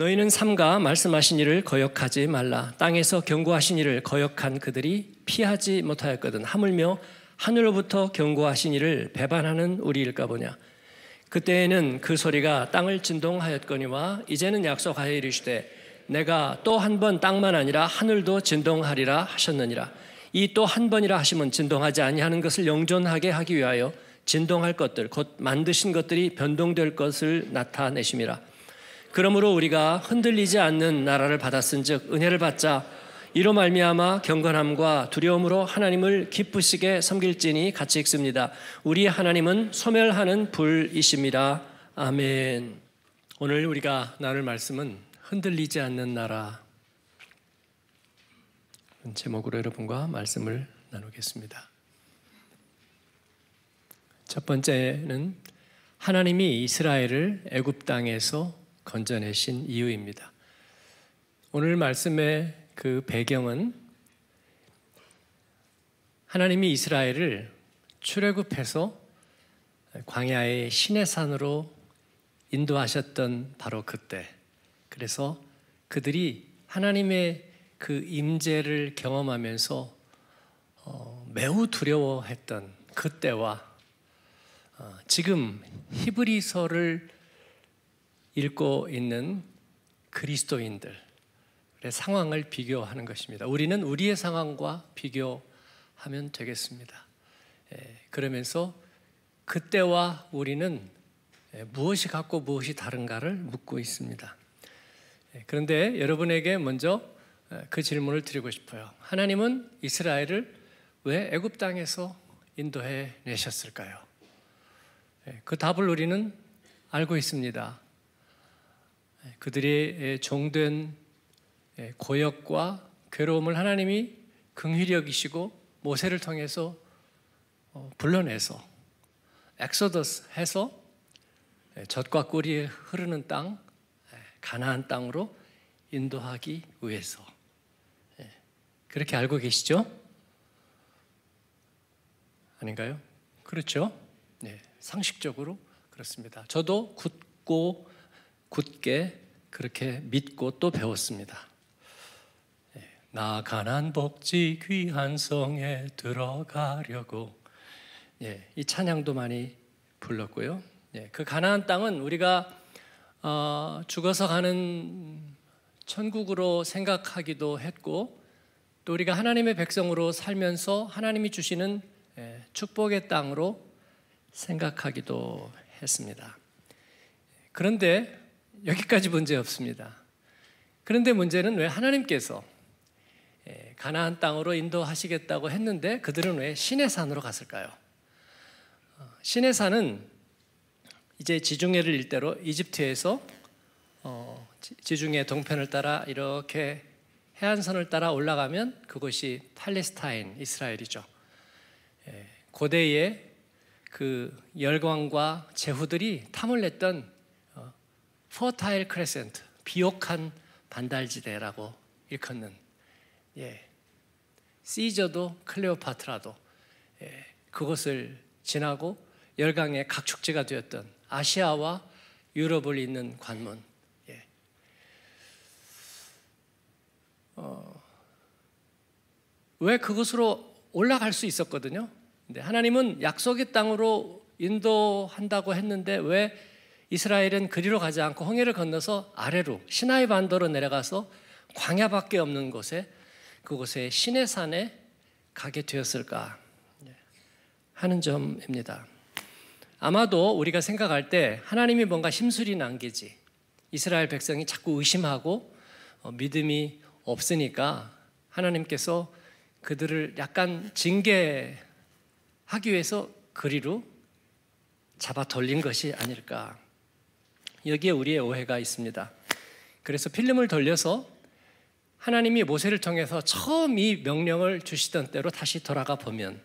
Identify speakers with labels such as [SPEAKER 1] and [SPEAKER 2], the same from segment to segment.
[SPEAKER 1] 너희는 삼가 말씀하신 일을 거역하지 말라. 땅에서 경고하신 일을 거역한 그들이 피하지 못하였거든. 하물며 하늘로부터 경고하신 일을 배반하는 우리일까 보냐. 그때에는 그 소리가 땅을 진동하였거니와 이제는 약속하여 이르시되 내가 또 한 번 땅만 아니라 하늘도 진동하리라 하셨느니라. 이 또 한 번이라 하시면 진동하지 아니하는 것을 영존하게 하기 위하여 진동할 것들 곧 만드신 것들이 변동될 것을 나타내심이라. 그러므로 우리가 흔들리지 않는 나라를 받았은즉 은혜를 받자 이로 말미암아 경건함과 두려움으로 하나님을 기쁘시게 섬길지니 같이 읽습니다. 우리 하나님은 소멸하는 불이십니다. 아멘. 오늘 우리가 나눌 말씀은 흔들리지 않는 나라 제목으로 여러분과 말씀을 나누겠습니다. 첫 번째는 하나님이 이스라엘을 애굽 땅에서 건져내신 이유입니다. 오늘 말씀의 그 배경은 하나님이 이스라엘을 출애굽해서 광야의 신의 산으로 인도하셨던 바로 그때. 그래서 그들이 하나님의 그 임재를 경험하면서 어, 매우 두려워했던 그때와 어, 지금 히브리서를 읽고 있는 그리스도인들의 상황을 비교하는 것입니다. 우리는 우리의 상황과 비교하면 되겠습니다. 예, 그러면서 그때와 우리는 예, 무엇이 같고 무엇이 다른가를 묻고 있습니다. 예, 그런데 여러분에게 먼저 어, 그 질문을 드리고 싶어요. 하나님은 이스라엘을 왜 애굽 땅에서 인도해 내셨을까요? 그 답을 우리는 알고 있습니다. 예, 그들이 예, 종된 예, 고역과 괴로움을 하나님이 긍휼히 여기시고 모세를 통해서 어, 불러내서 엑소더스 해서 젖과 꿀이 흐르는 땅 가나안 땅으로 인도하기 위해서 그렇게 알고 계시죠? 아닌가요? 그렇죠? 네, 상식적으로 그렇습니다. 저도 굳고 굳게 그렇게 믿고 또 배웠습니다. 예, 나 가난 복지 귀한 성에 들어가려고 예, 이 찬양도 많이 불렀고요. 예, 그 가나안 땅은 우리가 어, 죽어서 가는 천국으로 생각하기도 했고 또 우리가 하나님의 백성으로 살면서 하나님이 주시는 예, 축복의 땅으로 생각하기도 했습니다. 그런데 여기까지 문제 없습니다. 그런데 문제는 왜 하나님께서 예, 가나안 땅으로 인도하시겠다고 했는데 그들은 왜 시내산으로 갔을까요? 어, 시내산은 이제 지중해를 일대로 이집트에서 어, 지중해 동편을 따라 이렇게 해안선을 따라 올라가면 그것이 팔레스타인 이스라엘이죠. 예, 고대의 그 열광과 제후들이 탐을 냈던 fertile crescent, 비옥한 반달지대라고 일컫는 예, 시저도 클레오파트라도 예, 그곳을 지나고 열강의 각축지가 되었던 아시아와 유럽을 잇는 관문 예. 어, 왜 그곳으로 올라갈 수 있었거든요. 근데 하나님은 약속의 땅으로 인도한다고 했는데 왜 이스라엘은 그리로 가지 않고 홍해를 건너서 아래로 시나이 반도로 내려가서 광야밖에 없는 곳에 그곳에 신의 산에 가게 되었을까 예, 하는 점입니다. 아마도 우리가 생각할 때 하나님이 뭔가 심술이 남기지 이스라엘 백성이 자꾸 의심하고 어, 믿음이 없으니까 하나님께서 그들을 약간 징계하기 위해서 그리로 잡아 돌린 것이 아닐까 여기에 우리의 오해가 있습니다. 그래서 필름을 돌려서 하나님이 모세를 통해서 처음 이 명령을 주시던 때로 다시 돌아가 보면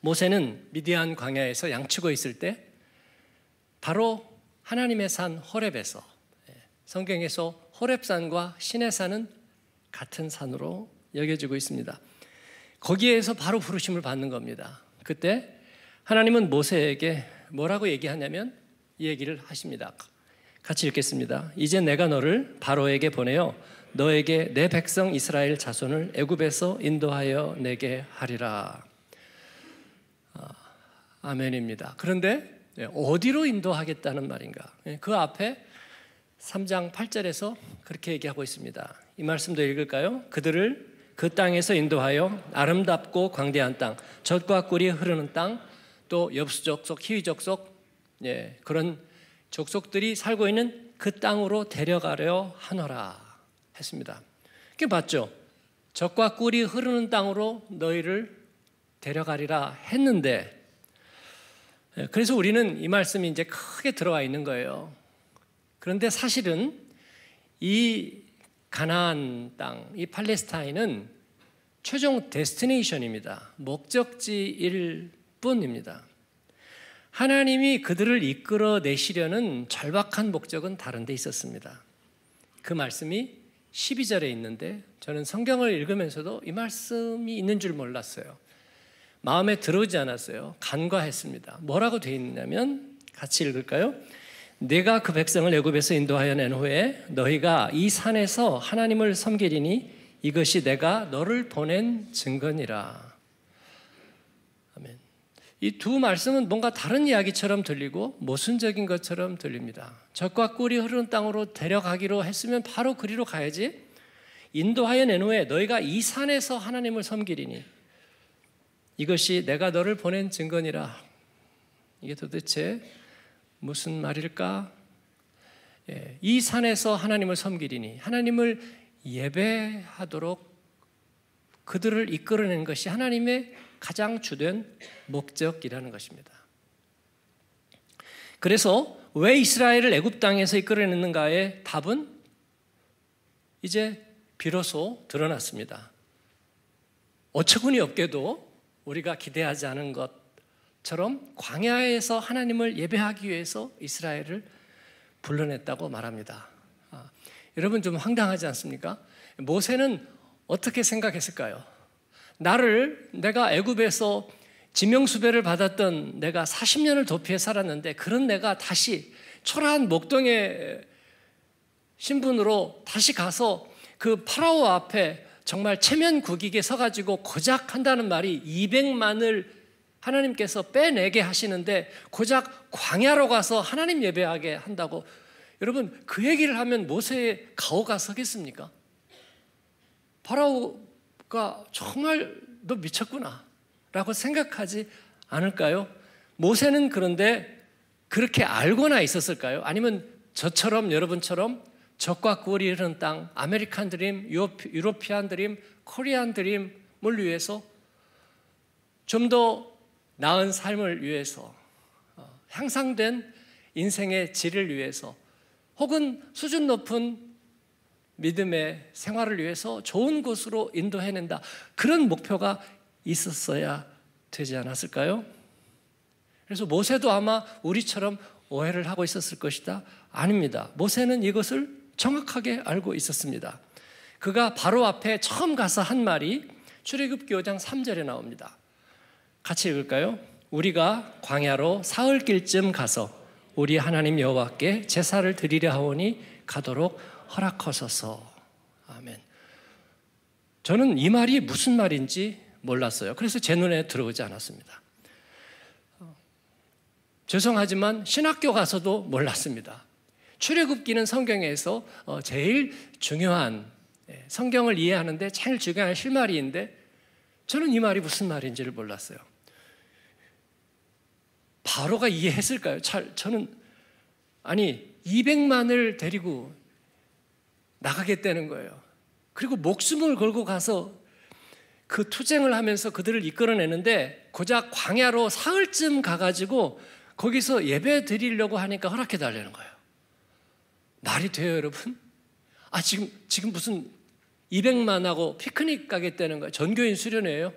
[SPEAKER 1] 모세는 미디안 광야에서 양치고 있을 때 바로 하나님의 산 호렙에서 예, 성경에서 호렙산과 시내산은 같은 산으로 여겨지고 있습니다. 거기에서 바로 부르심을 받는 겁니다. 그때 하나님은 모세에게 뭐라고 얘기하냐면 얘기를 하십니다. 같이 읽겠습니다. 이제 내가 너를 바로에게 보내어 너에게 내 백성 이스라엘 자손을 애굽에서 인도하여 내게 하리라. 아, 아멘입니다. 그런데 예, 어디로 인도하겠다는 말인가? 예, 그 앞에 3장 8절에서 그렇게 얘기하고 있습니다. 이 말씀도 읽을까요? 그들을 그 땅에서 인도하여 아름답고 광대한 땅, 젖과 꿀이 흐르는 땅, 또 엽수족 속, 희위족 속, 예, 그런 족속들이 살고 있는 그 땅으로 데려가려 하노라 했습니다. 그게 맞죠? 적과 꿀이 흐르는 땅으로 너희를 데려가리라 했는데 예, 그래서 우리는 이 말씀이 이제 크게 들어와 있는 거예요. 그런데 사실은 이 가나안 땅, 이 팔레스타인은 최종 데스티네이션입니다. 목적지일 뿐입니다. 하나님이 그들을 이끌어 내시려는 절박한 목적은 다른 데 있었습니다. 그 말씀이 12절에 있는데 저는 성경을 읽으면서도 이 말씀이 있는 줄 몰랐어요. 마음에 들어오지 않았어요. 간과했습니다. 뭐라고 되어 있냐면 같이 읽을까요? 내가 그 백성을 애굽에서 인도하여 낸 후에 너희가 이 산에서 하나님을 섬기리니 이것이 내가 너를 보낸 증거니라. 이두 말씀은 뭔가 다른 이야기처럼 들리고 모순적인 것처럼 들립니다. 적과 꿀이 흐르는 땅으로 데려가기로 했으면 바로 그리로 가야지. 인도하여 낸 후에 너희가 이 산에서 하나님을 섬기리니 이것이 내가 너를 보낸 증거니라. 이게 도대체 무슨 말일까? 예, 이 산에서 하나님을 섬기리니 하나님을 예배하도록 그들을 이끌어낸 것이 하나님의 가장 주된 목적이라는 것입니다. 그래서 왜 이스라엘을 애굽 땅에서 이끌어냈는가의 답은 이제 비로소 드러났습니다. 어처구니 없게도 우리가 기대하지 않은 것처럼 광야에서 하나님을 예배하기 위해서 이스라엘을 불러냈다고 말합니다. 아, 여러분 좀 황당하지 않습니까? 모세는 어떻게 생각했을까요? 나를 내가 애굽에서 지명수배를 받았던 내가 40년을 도피해 살았는데 그런 내가 다시 초라한 목동의 신분으로 다시 가서 그 파라오 앞에 정말 체면 구기에 서가지고 고작 한다는 말이 200만을 하나님께서 빼내게 하시는데 고작 광야로 가서 하나님 예배하게 한다고 여러분 그 얘기를 하면 모세의 가오가 서겠습니까? 파라오 그러니까 정말 너 미쳤구나. 라고 생각하지 않을까요? 모세는 그런데 그렇게 알고나 있었을까요? 아니면 저처럼 여러분처럼 적과 꿀이 흐르는 땅, 아메리칸 드림, 유로피안 드림, 코리안 드림을 위해서 좀 더 나은 삶을 위해서 어, 향상된 인생의 질을 위해서 혹은 수준 높은 믿음의 생활을 위해서 좋은 곳으로 인도해낸다. 그런 목표가 있었어야 되지 않았을까요? 그래서 모세도 아마 우리처럼 오해를 하고 있었을 것이다. 아닙니다. 모세는 이것을 정확하게 알고 있었습니다. 그가 바로 앞에 처음 가서 한 말이 출애굽기 5장 3절에 나옵니다. 같이 읽을까요? 우리가 광야로 사흘 길쯤 가서 우리 하나님 여호와께 제사를 드리려 하오니 가도록 허락하소서. 아멘. 저는 이 말이 무슨 말인지 몰랐어요. 그래서 제 눈에 들어오지 않았습니다. 죄송하지만 신학교 가서도 몰랐습니다. 출애굽기는 성경에서 어, 제일 중요한 예, 성경을 이해하는데 제일 중요한 실마리인데 저는 이 말이 무슨 말인지를 몰랐어요. 바로가 이해했을까요? 잘 저는 아니 200만을 데리고 나가겠다는 거예요. 그리고 목숨을 걸고 가서 그 투쟁을 하면서 그들을 이끌어내는데 고작 광야로 사흘쯤 가가지고 거기서 예배 드리려고 하니까 허락해 달라는 거예요. 말이 돼요, 여러분? 아, 지금, 지금 무슨 200만 하고 피크닉 가겠다는 거예요. 전교인 수련회예요.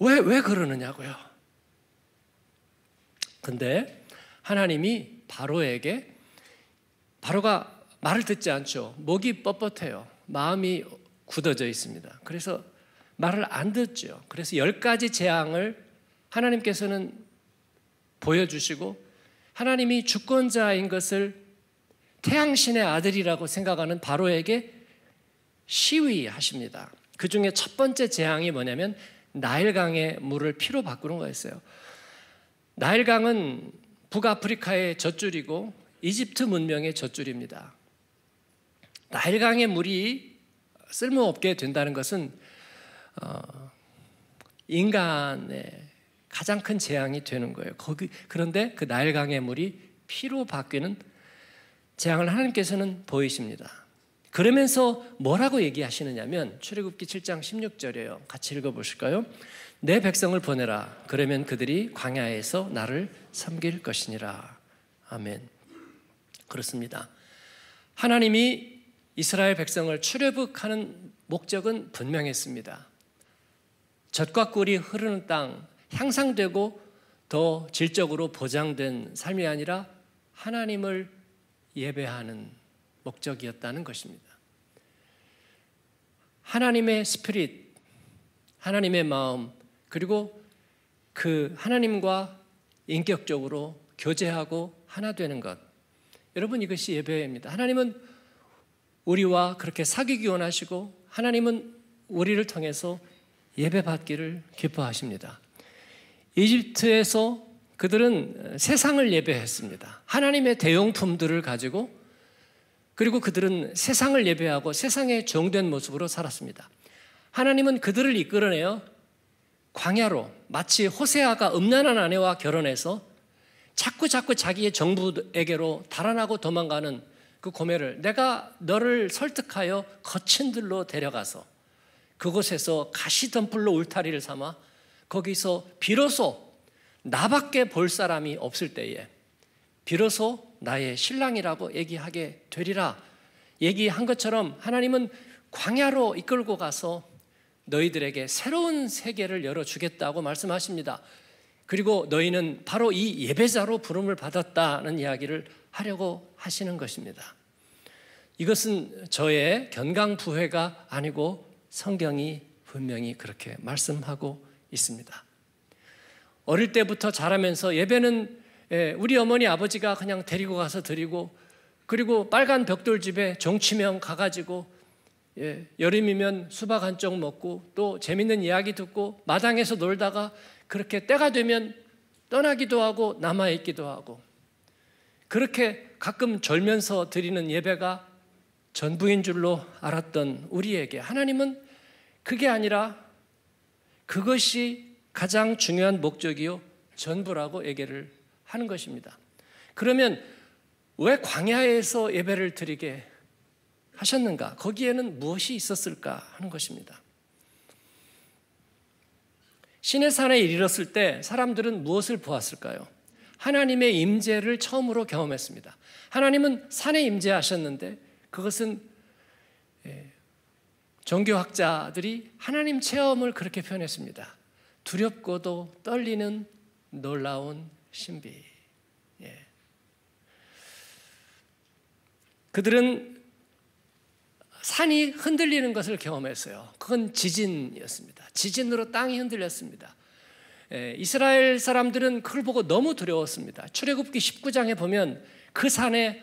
[SPEAKER 1] 왜, 왜 그러느냐고요. 근데 하나님이 바로에게 바로가 말을 듣지 않죠. 목이 뻣뻣해요. 마음이 굳어져 있습니다. 그래서 말을 안 듣죠. 그래서 열 가지 재앙을 하나님께서는 보여주시고 하나님이 주권자인 것을 태양신의 아들이라고 생각하는 바로에게 시위하십니다. 그 중에 첫 번째 재앙이 뭐냐면 나일강의 물을 피로 바꾸는 거였어요. 나일강은 북아프리카의 젖줄이고 이집트 문명의 젖줄입니다. 나일강의 물이 쓸모없게 된다는 것은 어, 인간의 가장 큰 재앙이 되는 거예요. 거기 그런데 그 나일강의 물이 피로 바뀌는 재앙을 하나님께서는 보이십니다. 그러면서 뭐라고 얘기하시느냐면 출애굽기 7장 16절이에요. 같이 읽어 보실까요? 내 백성을 보내라. 그러면 그들이 광야에서 나를 섬길 것이니라. 아멘. 그렇습니다. 하나님이 이스라엘 백성을 출애굽하는 목적은 분명했습니다. 젖과 꿀이 흐르는 땅, 향상되고 더 질적으로 보장된 삶이 아니라 하나님을 예배하는 목적이었다는 것입니다. 하나님의 스피릿, 하나님의 마음, 그리고 그 하나님과 인격적으로 교제하고 하나 되는 것. 여러분 이것이 예배입니다. 하나님은 우리와 그렇게 사귀기 원하시고 하나님은 우리를 통해서 예배받기를 기뻐하십니다. 이집트에서 그들은 세상을 예배했습니다. 하나님의 대용품들을 가지고 그리고 그들은 세상을 예배하고 세상의 정된 모습으로 살았습니다. 하나님은 그들을 이끌어내어 광야로 마치 호세아가 음란한 아내와 결혼해서 자꾸 자꾸 자기의 정부에게로 달아나고 도망가는 그 고매를 내가 너를 설득하여 거친 들로 데려가서 그곳에서 가시덤불로 울타리를 삼아 거기서 비로소 나밖에 볼 사람이 없을 때에 비로소 나의 신랑이라고 얘기하게 되리라 얘기한 것처럼 하나님은 광야로 이끌고 가서 너희들에게 새로운 세계를 열어주겠다고 말씀하십니다. 그리고 너희는 바로 이 예배자로 부름을 받았다는 이야기를 하려고 하시는 것입니다. 이것은 저의 견강부회가 아니고 성경이 분명히 그렇게 말씀하고 있습니다. 어릴 때부터 자라면서 예배는 예, 우리 어머니 아버지가 그냥 데리고 가서 드리고 그리고 빨간 벽돌집에 정치명 가가지고 예, 여름이면 수박 한 쪽 먹고 또 재밌는 이야기 듣고 마당에서 놀다가 그렇게 때가 되면 떠나기도 하고 남아있기도 하고 그렇게 가끔 절면서 드리는 예배가 전부인 줄로 알았던 우리에게 하나님은 그게 아니라 그것이 가장 중요한 목적이요 전부라고 얘기를 하는 것입니다. 그러면 왜 광야에서 예배를 드리게 하셨는가? 거기에는 무엇이 있었을까 하는 것입니다. 신의 산에 이르렀을 때 사람들은 무엇을 보았을까요? 하나님의 임재를 처음으로 경험했습니다. 하나님은 산에 임재하셨는데 그것은 예, 종교학자들이 하나님 체험을 그렇게 표현했습니다. 두렵고도 떨리는 놀라운 신비. 예. 그들은 산이 흔들리는 것을 경험했어요. 그건 지진이었습니다. 지진으로 땅이 흔들렸습니다. 에, 예, 이스라엘 사람들은 그걸 보고 너무 두려웠습니다. 출애굽기 19장에 보면 그 산에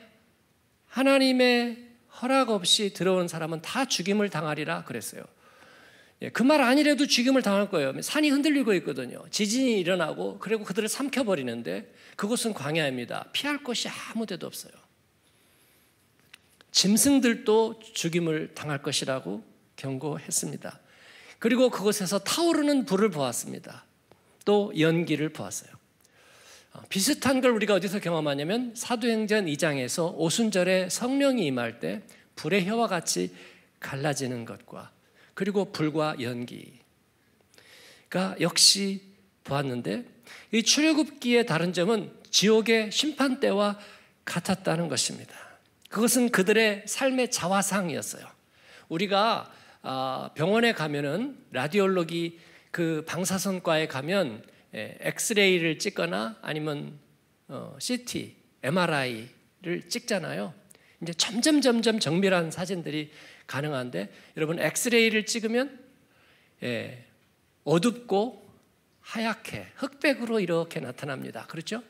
[SPEAKER 1] 하나님의 허락 없이 들어온 사람은 다 죽임을 당하리라 그랬어요. 예, 그 말 아니래도 죽임을 당할 거예요. 산이 흔들리고 있거든요. 지진이 일어나고 그리고 그들을 삼켜버리는데 그곳은 광야입니다. 피할 곳이 아무 데도 없어요. 짐승들도 죽임을 당할 것이라고 경고했습니다. 그리고 그곳에서 타오르는 불을 보았습니다. 또 연기를 보았어요. 어, 비슷한 걸 우리가 어디서 경험하냐면 사도행전 2장에서 오순절에 성령이 임할 때 불의 혀와 같이 갈라지는 것과 그리고 불과 연기가 역시 보았는데 이 출애굽기의 다른 점은 지옥의 심판 때와 같았다는 것입니다. 그것은 그들의 삶의 자화상이었어요. 우리가 아, 병원에 가면은 라디올로기 그 방사선과에 가면 예, 엑스레이를 찍거나 아니면 CT, 어, MRI를 찍잖아요. 이제 점점 점점 정밀한 사진들이 가능한데 여러분 엑스레이를 찍으면 예, 어둡고 하얗게 흑백으로 이렇게 나타납니다. 그렇죠?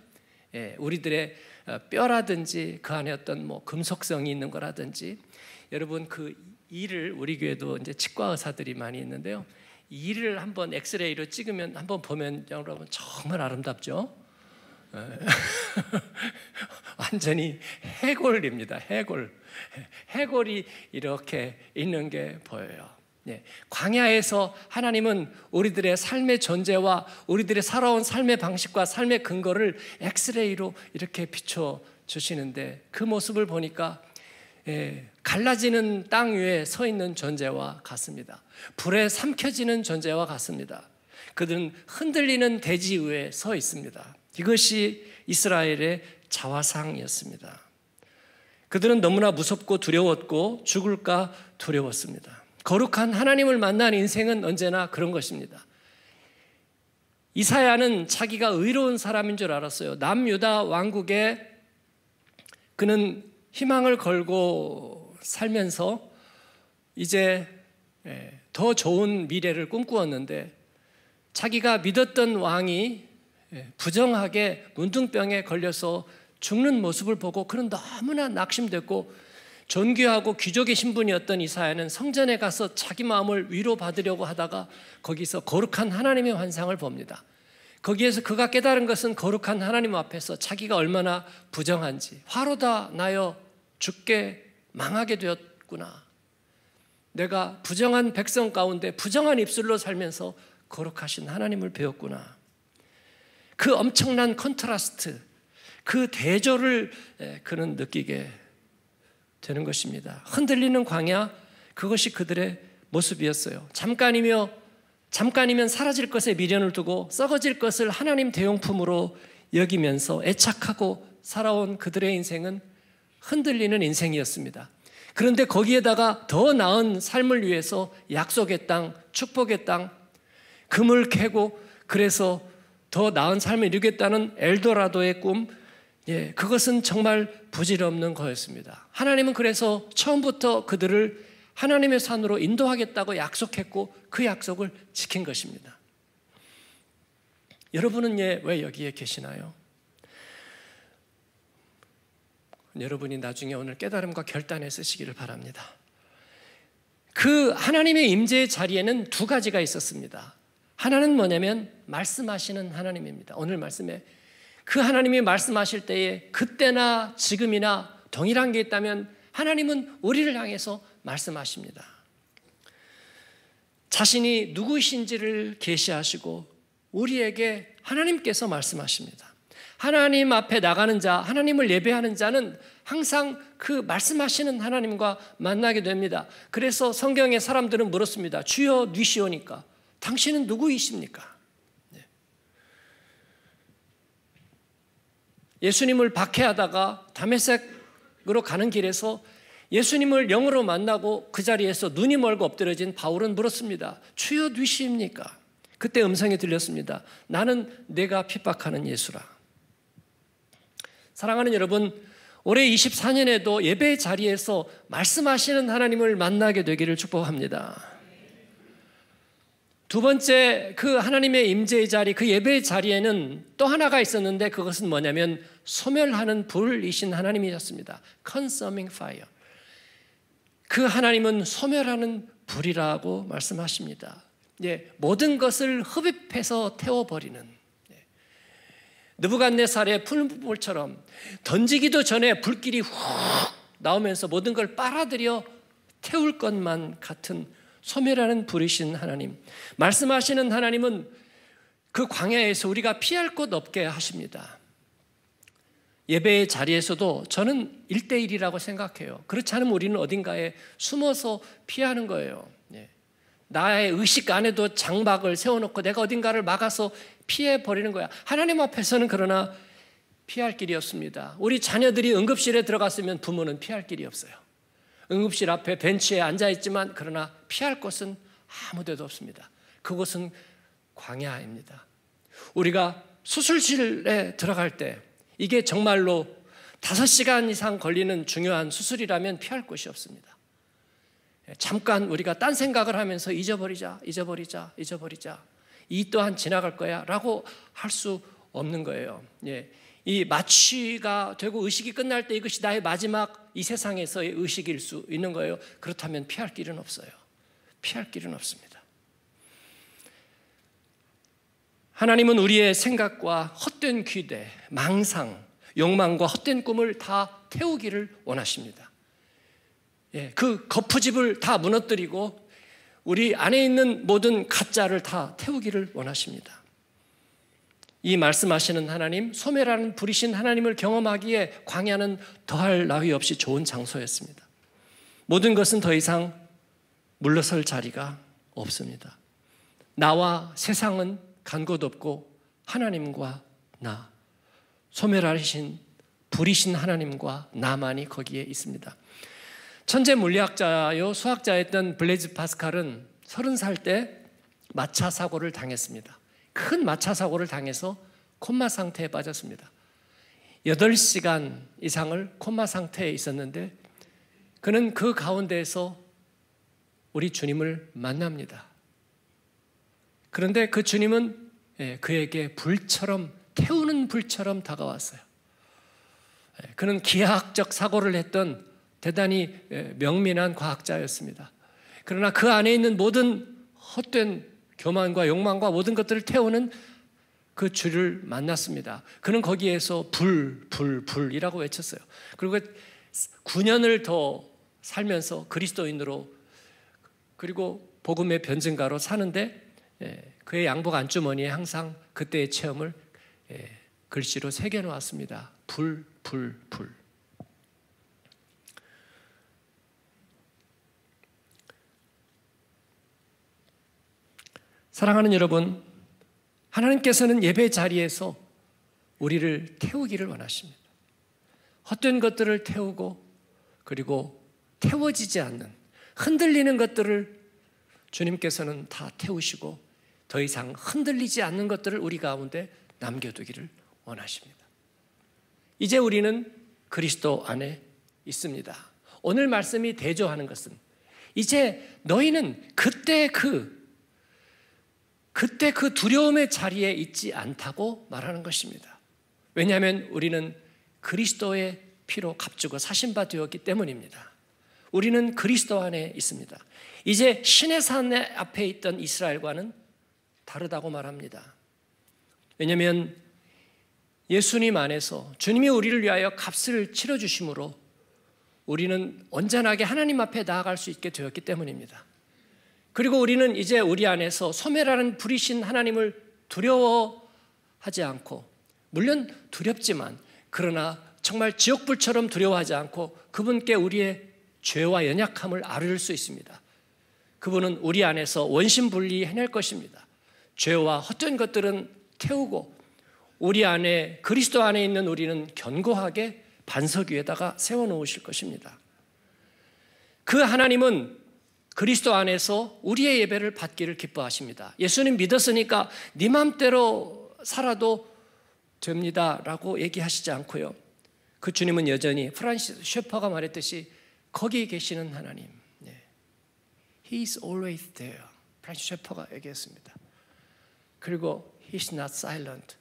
[SPEAKER 1] 예, 우리들의 어, 뼈라든지 그 안에 어떤 뭐 금속성이 있는 거라든지 여러분 그 이를 우리 교회도 이제 치과 의사들이 많이 있는데요. 이를 한번 엑스레이로 찍으면 한번 보면 여러분 정말 아름답죠. 예. 완전히 해골입니다. 해골. 해골이 이렇게 있는 게 보여요. 예, 광야에서 하나님은 우리들의 삶의 존재와 우리들의 살아온 삶의 방식과 삶의 근거를 엑스레이로 이렇게 비춰 주시는데 그 모습을 보니까 예, 갈라지는 땅 위에 서 있는 존재와 같습니다. 불에 삼켜지는 존재와 같습니다. 그들은 흔들리는 대지 위에 서 있습니다. 이것이 이스라엘의 자화상이었습니다. 그들은 너무나 무섭고 두려웠고 죽을까 두려웠습니다. 거룩한 하나님을 만난 인생은 언제나 그런 것입니다. 이사야는 자기가 의로운 사람인 줄 알았어요. 남유다 왕국에 그는 희망을 걸고 살면서 이제 예, 더 좋은 미래를 꿈꾸었는데 자기가 믿었던 왕이 예, 부정하게 문둥병에 걸려서 죽는 모습을 보고 그는 너무나 낙심됐고 존귀하고 귀족의 신분이었던 이사야는 성전에 가서 자기 마음을 위로받으려고 하다가 거기서 거룩한 하나님의 환상을 봅니다. 거기에서 그가 깨달은 것은 거룩한 하나님 앞에서 자기가 얼마나 부정한지 화로다 나여 죽게 망하게 되었구나. 내가 부정한 백성 가운데 부정한 입술로 살면서 거룩하신 하나님을 배웠구나. 그 엄청난 컨트라스트, 그 대조를 그는 느끼게 되는 것입니다. 흔들리는 광야, 그것이 그들의 모습이었어요. 잠깐이며, 잠깐이면 사라질 것에 미련을 두고 썩어질 것을 하나님 대용품으로 여기면서 애착하고 살아온 그들의 인생은 흔들리는 인생이었습니다. 그런데 거기에다가 더 나은 삶을 위해서 약속의 땅, 축복의 땅, 금을 캐고 그래서 더 나은 삶을 이루겠다는 엘도라도의 꿈, 예, 그것은 정말 부질없는 거였습니다. 하나님은 그래서 처음부터 그들을 하나님의 산으로 인도하겠다고 약속했고 그 약속을 지킨 것입니다. 여러분은 예, 왜 여기에 계시나요? 여러분이 나중에 오늘 깨달음과 결단에 쓰시기를 바랍니다. 그 하나님의 임재의 자리에는 두 가지가 있었습니다. 하나는 뭐냐면 말씀하시는 하나님입니다. 오늘 말씀에 그 하나님이 말씀하실 때에 그때나 지금이나 동일한 게 있다면 하나님은 우리를 향해서 말씀하십니다. 자신이 누구신지를 계시하시고 우리에게 하나님께서 말씀하십니다. 하나님 앞에 나가는 자, 하나님을 예배하는 자는 항상 그 말씀하시는 하나님과 만나게 됩니다. 그래서 성경의 사람들은 물었습니다. 주여 뉘시오니까 당신은 누구이십니까? 예수님을 박해하다가 담메색으로 가는 길에서 예수님을 영으로 만나고 그 자리에서 눈이 멀고 엎드려진 바울은 물었습니다. 주여 뒤시입니까? 그때 음성이 들렸습니다. 나는 내가 핍박하는 예수라. 사랑하는 여러분, 올해 24년에도 예배 자리에서 말씀하시는 하나님을 만나게 되기를 축복합니다. 두 번째 그 하나님의 임재의 자리, 그 예배의 자리에는 또 하나가 있었는데 그것은 뭐냐면 소멸하는 불이신 하나님이셨습니다. consuming fire. 그 하나님은 소멸하는 불이라고 말씀하십니다. 예, 모든 것을 흡입해서 태워버리는 예. 느부갓네살의 푸른 불처럼 던지기도 전에 불길이 훅 나오면서 모든 걸 빨아들여 태울 것만 같은 소멸하는 부르신 하나님, 말씀하시는 하나님은 그 광야에서 우리가 피할 곳 없게 하십니다. 예배의 자리에서도 저는 1대1이라고 생각해요. 그렇지 않으면 우리는 어딘가에 숨어서 피하는 거예요. 예. 나의 의식 안에도 장막을 세워놓고 내가 어딘가를 막아서 피해버리는 거야. 하나님 앞에서는 그러나 피할 길이 없습니다. 우리 자녀들이 응급실에 들어갔으면 부모는 피할 길이 없어요. 응급실 앞에 벤치에 앉아 있지만 그러나 피할 곳은 아무 데도 없습니다. 그곳은 광야입니다. 우리가 수술실에 들어갈 때 이게 정말로 5시간 이상 걸리는 중요한 수술이라면 피할 곳이 없습니다. 잠깐 우리가 딴 생각을 하면서 잊어버리자, 잊어버리자, 잊어버리자. 이 또한 지나갈 거야 라고 할 수 없는 거예요. 예. 이 마취가 되고 의식이 끝날 때 이것이 나의 마지막 이 세상에서의 의식일 수 있는 거예요. 그렇다면 피할 길은 없어요. 피할 길은 없습니다. 하나님은 우리의 생각과 헛된 기대, 망상, 욕망과 헛된 꿈을 다 태우기를 원하십니다. 예, 그 거푸집을 다 무너뜨리고 우리 안에 있는 모든 가짜를 다 태우기를 원하십니다. 이 말씀하시는 하나님, 소멸하는 불이신 하나님을 경험하기에 광야는 더할 나위 없이 좋은 장소였습니다. 모든 것은 더 이상 물러설 자리가 없습니다. 나와 세상은 간 곳 없고 하나님과 나, 소멸하신 불이신 하나님과 나만이 거기에 있습니다. 천재 물리학자요 수학자였던 블레즈 파스칼은 서른 살 때 마차 사고를 당했습니다. 큰 마차 사고를 당해서 콤마 상태에 빠졌습니다. 8시간 이상을 콤마 상태에 있었는데 그는 그 가운데에서 우리 주님을 만납니다. 그런데 그 주님은 예, 그에게 불처럼 태우는 불처럼 다가왔어요. 예, 그는 기하학적 사고를 했던 대단히 예, 명민한 과학자였습니다. 그러나 그 안에 있는 모든 헛된 교만과 욕망과 모든 것들을 태우는 그 주를 만났습니다. 그는 거기에서 불, 불, 불이라고 외쳤어요. 그리고 9년을 더 살면서 그리스도인으로 그리고 복음의 변증가로 사는데 예, 그의 양복 안주머니에 항상 그때의 체험을 예, 글씨로 새겨놓았습니다. 불, 불, 불. 사랑하는 여러분, 하나님께서는 예배 자리에서 우리를 태우기를 원하십니다. 헛된 것들을 태우고 그리고 태워지지 않는 흔들리는 것들을 주님께서는 다 태우시고 더 이상 흔들리지 않는 것들을 우리 가운데 남겨두기를 원하십니다. 이제 우리는 그리스도 안에 있습니다. 오늘 말씀이 대조하는 것은 이제 너희는 그때 그 그때 그 두려움의 자리에 있지 않다고 말하는 것입니다. 왜냐하면 우리는 그리스도의 피로 값주고 사신바 되었기 때문입니다. 우리는 그리스도 안에 있습니다. 이제 신의 산 앞에 있던 이스라엘과는 다르다고 말합니다. 왜냐하면 예수님 안에서 주님이 우리를 위하여 값을 치러 주심으로 우리는 언짢하게 하나님 앞에 나아갈 수 있게 되었기 때문입니다. 그리고 우리는 이제 우리 안에서 소멸하는 불이신 하나님을 두려워하지 않고 물론 두렵지만 그러나 정말 지옥불처럼 두려워하지 않고 그분께 우리의 죄와 연약함을 아뢰를 수 있습니다. 그분은 우리 안에서 원심분리 해낼 것입니다. 죄와 헛된 것들은 태우고 우리 안에 그리스도 안에 있는 우리는 견고하게 반석 위에다가 세워 놓으실 것입니다. 그 하나님은 그리스도 안에서 우리의 예배를 받기를 기뻐하십니다. 예수님 믿었으니까 네 맘대로 살아도 됩니다. 라고 얘기하시지 않고요. 그 주님은 여전히 프란시스 셰퍼가 말했듯이 거기 계시는 하나님. 예. He is always there. 프란시스 셰퍼가 얘기했습니다. 그리고 He is not silent.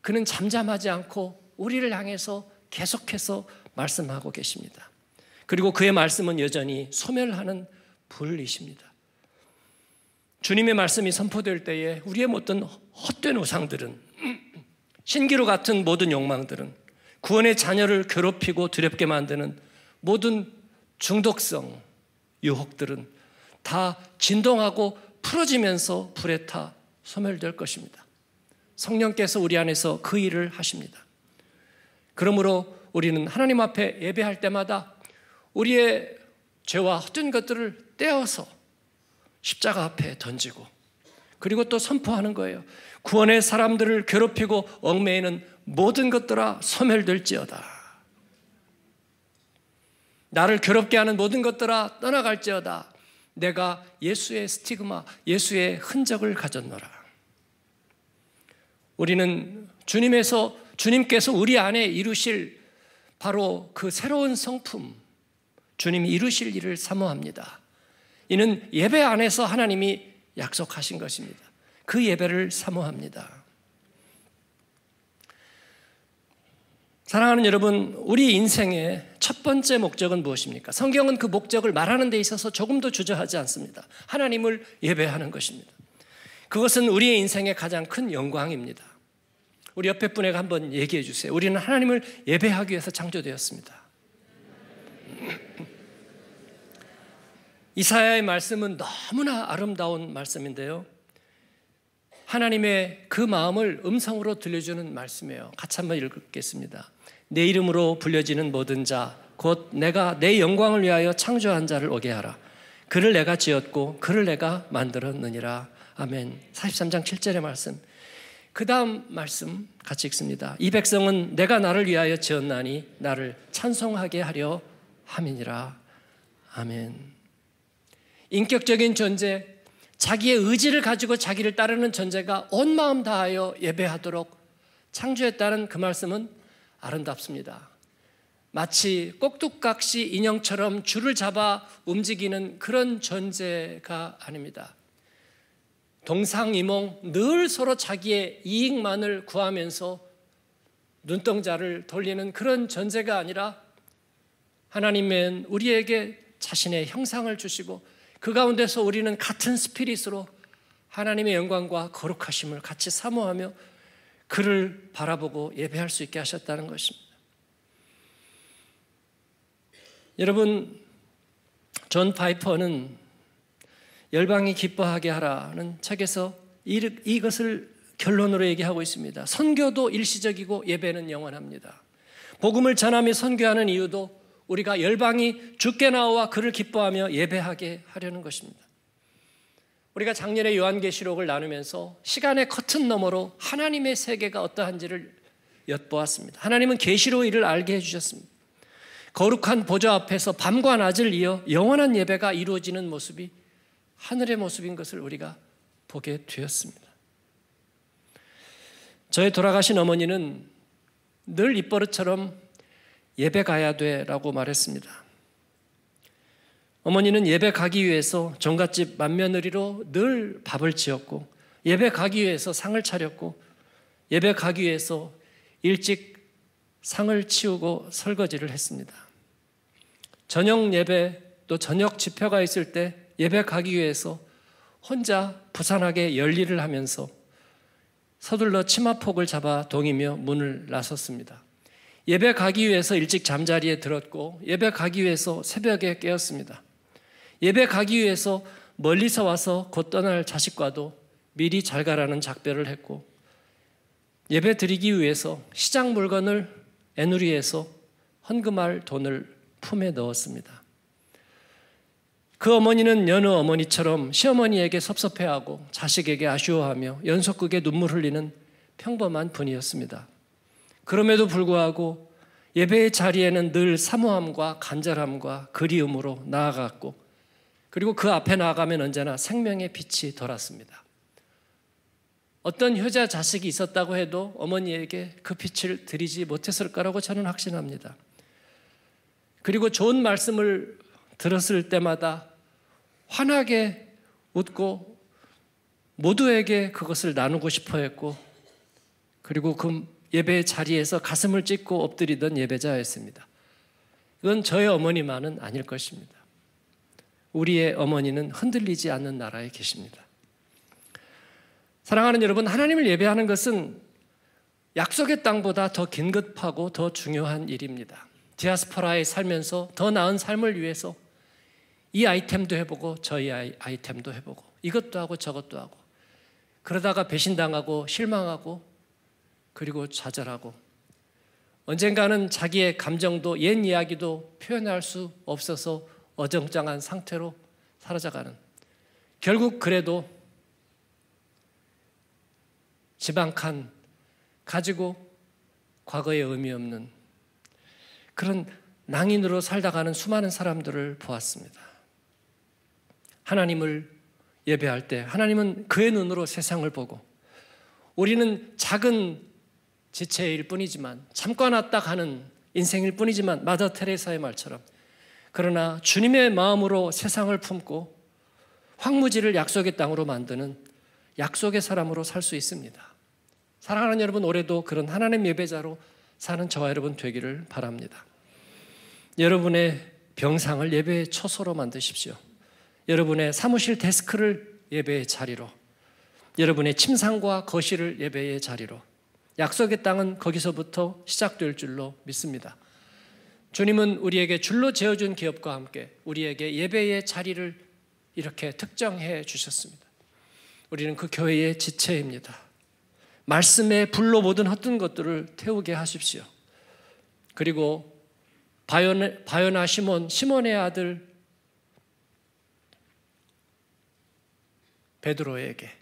[SPEAKER 1] 그는 잠잠하지 않고 우리를 향해서 계속해서 말씀하고 계십니다. 그리고 그의 말씀은 여전히 소멸하는 분리십니다. 주님의 말씀이 선포될 때에 우리의 모든 헛된 우상들은 신기루 같은 모든 욕망들은 구원의 자녀를 괴롭히고 두렵게 만드는 모든 중독성 유혹들은 다 진동하고 풀어지면서 불에 타 소멸될 것입니다. 성령께서 우리 안에서 그 일을 하십니다. 그러므로 우리는 하나님 앞에 예배할 때마다 우리의 죄와 헛된 것들을 떼어서 십자가 앞에 던지고 그리고 또 선포하는 거예요. 구원의 사람들을 괴롭히고 얽매이는 모든 것들아 소멸될지어다. 나를 괴롭게 하는 모든 것들아 떠나갈지어다. 내가 예수의 스티그마, 예수의 흔적을 가졌노라. 우리는 주님에서 주님께서 우리 안에 이루실 바로 그 새로운 성품, 주님이 이루실 일을 사모합니다. 이는 예배 안에서 하나님이 약속하신 것입니다. 그 예배를 사모합니다. 사랑하는 여러분, 우리 인생의 첫 번째 목적은 무엇입니까? 성경은 그 목적을 말하는 데 있어서 조금도 주저하지 않습니다. 하나님을 예배하는 것입니다. 그것은 우리의 인생의 가장 큰 영광입니다. 우리 옆에 분에게 한번 얘기해 주세요. 우리는 하나님을 예배하기 위해서 창조되었습니다. 이사야의 말씀은 너무나 아름다운 말씀인데요. 하나님의 그 마음을 음성으로 들려주는 말씀이에요. 같이 한번 읽겠습니다. 내 이름으로 불려지는 모든 자, 곧 내가 내 영광을 위하여 창조한 자를 오게 하라. 그를 내가 지었고 그를 내가 만들었느니라. 아멘. 43장 7절의 말씀. 그 다음 말씀 같이 읽습니다. 이 백성은 내가 나를 위하여 지었나니 나를 찬송하게 하려 함이니라. 아멘. 인격적인 존재, 자기의 의지를 가지고 자기를 따르는 존재가 온 마음 다하여 예배하도록 창조했다는 그 말씀은 아름답습니다. 마치 꼭두각시 인형처럼 줄을 잡아 움직이는 그런 존재가 아닙니다. 동상이몽 늘 서로 자기의 이익만을 구하면서 눈동자를 돌리는 그런 존재가 아니라 하나님은 우리에게 자신의 형상을 주시고 그 가운데서 우리는 같은 스피릿으로 하나님의 영광과 거룩하심을 같이 사모하며 그를 바라보고 예배할 수 있게 하셨다는 것입니다. 여러분, 존 파이퍼는 열방이 기뻐하게 하라는 책에서 이것을 결론으로 얘기하고 있습니다. 선교도 일시적이고 예배는 영원합니다. 복음을 전함이 선교하는 이유도 우리가 열방이 죽게 나와 그를 기뻐하며 예배하게 하려는 것입니다. 우리가 작년에 요한계시록을 나누면서 시간의 커튼 너머로 하나님의 세계가 어떠한지를 엿보았습니다. 하나님은 계시로 이를 알게 해주셨습니다. 거룩한 보좌 앞에서 밤과 낮을 이어 영원한 예배가 이루어지는 모습이 하늘의 모습인 것을 우리가 보게 되었습니다. 저의 돌아가신 어머니는 늘 입버릇처럼 예배 가야 돼 라고 말했습니다. 어머니는 예배 가기 위해서 정갓집 만며느리로 늘 밥을 지었고 예배 가기 위해서 상을 차렸고 예배 가기 위해서 일찍 상을 치우고 설거지를 했습니다. 저녁 예배 또 저녁 집회가 있을 때 예배 가기 위해서 혼자 부산하게 열일을 하면서 서둘러 치마폭을 잡아 동이며 문을 나섰습니다. 예배 가기 위해서 일찍 잠자리에 들었고 예배 가기 위해서 새벽에 깨었습니다. 예배 가기 위해서 멀리서 와서 곧 떠날 자식과도 미리 잘 가라는 작별을 했고 예배 드리기 위해서 시장 물건을 애누리에서 헌금할 돈을 품에 넣었습니다. 그 어머니는 여느 어머니처럼 시어머니에게 섭섭해하고 자식에게 아쉬워하며 연속극에 눈물 흘리는 평범한 분이었습니다. 그럼에도 불구하고 예배의 자리에는 늘 사모함과 간절함과 그리움으로 나아갔고 그리고 그 앞에 나아가면 언제나 생명의 빛이 돌았습니다 어떤 효자 자식이 있었다고 해도 어머니에게 그 빛을 드리지 못했을 까라고 저는 확신합니다. 그리고 좋은 말씀을 들었을 때마다 환하게 웃고 모두에게 그것을 나누고 싶어 했고 그리고 그 예배 자리에서 가슴을 찢고 엎드리던 예배자였습니다. 그건 저의 어머니만은 아닐 것입니다. 우리의 어머니는 흔들리지 않는 나라에 계십니다. 사랑하는 여러분, 하나님을 예배하는 것은 약속의 땅보다 더 긴급하고 더 중요한 일입니다. 디아스포라에 살면서 더 나은 삶을 위해서 이 아이템도 해보고 저희 아이템도 해보고 이것도 하고 저것도 하고 그러다가 배신당하고 실망하고 그리고 좌절하고 언젠가는 자기의 감정도 옛 이야기도 표현할 수 없어서 어정쩡한 상태로 사라져가는 결국 그래도 지방칸 가지고 과거의 의미 없는 그런 낭인으로 살다가는 수많은 사람들을 보았습니다. 하나님을 예배할 때 하나님은 그의 눈으로 세상을 보고 우리는 작은 지체일 뿐이지만 잠깐 왔다 가는 인생일 뿐이지만 마더 테레사의 말처럼 그러나 주님의 마음으로 세상을 품고 황무지를 약속의 땅으로 만드는 약속의 사람으로 살 수 있습니다. 사랑하는 여러분 올해도 그런 하나님 의 예배자로 사는 저와 여러분 되기를 바랍니다. 여러분의 병상을 예배의 초소로 만드십시오. 여러분의 사무실 데스크를 예배의 자리로, 여러분의 침상과 거실을 예배의 자리로, 약속의 땅은 거기서부터 시작될 줄로 믿습니다. 주님은 우리에게 줄로 재어준 기업과 함께 우리에게 예배의 자리를 이렇게 특정해 주셨습니다. 우리는 그 교회의 지체입니다. 말씀의 불로 모든 헛된 것들을 태우게 하십시오. 그리고 바요나, 바요나 시몬, 시몬의 아들 베드로에게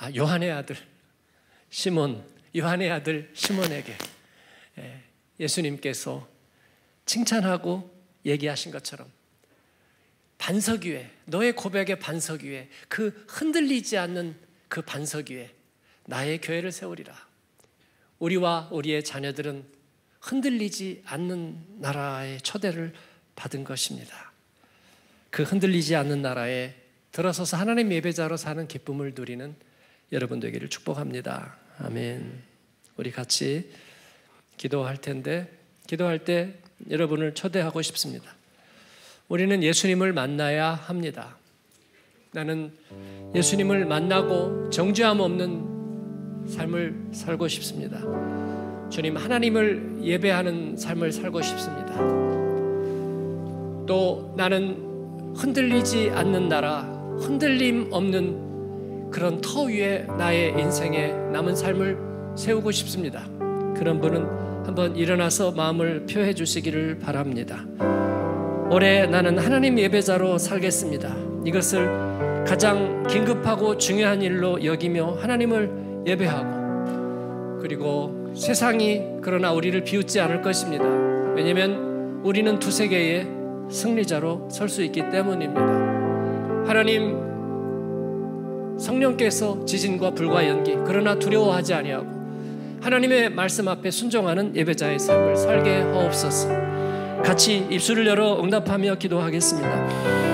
[SPEAKER 1] 아, 요한의 아들 시몬, 요한의 아들 시몬에게 예, 예수님께서 칭찬하고 얘기하신 것처럼 반석 위에 너의 고백의 반석 위에 그 흔들리지 않는 그 반석 위에 나의 교회를 세우리라. 우리와 우리의 자녀들은 흔들리지 않는 나라의 초대를 받은 것입니다. 그 흔들리지 않는 나라에 들어서서 하나님 예배자로 사는 기쁨을 누리는 여러분 되기를 축복합니다. 아멘. 우리 같이 기도할 텐데 기도할 때 여러분을 초대하고 싶습니다. 우리는 예수님을 만나야 합니다. 나는 예수님을 만나고 정죄함 없는 삶을 살고 싶습니다. 주님 하나님을 예배하는 삶을 살고 싶습니다. 또 나는 흔들리지 않는 나라, 흔들림 없는 그런 터 위에 나의 인생의 남은 삶을 세우고 싶습니다. 그런 분은 한번 일어나서 마음을 표해 주시기를 바랍니다. 올해 나는 하나님 예배자로 살겠습니다. 이것을 가장 긴급하고 중요한 일로 여기며 하나님을 예배하고 그리고 세상이 그러나 우리를 비웃지 않을 것입니다. 왜냐하면 우리는 두세 개의 승리자로 설 수 있기 때문입니다. 하나님 성령께서 지진과 불과 연기 그러나 두려워하지 아니하고 하나님의 말씀 앞에 순종하는 예배자의 삶을 살게 하옵소서. 같이 입술을 열어 응답하며 기도하겠습니다.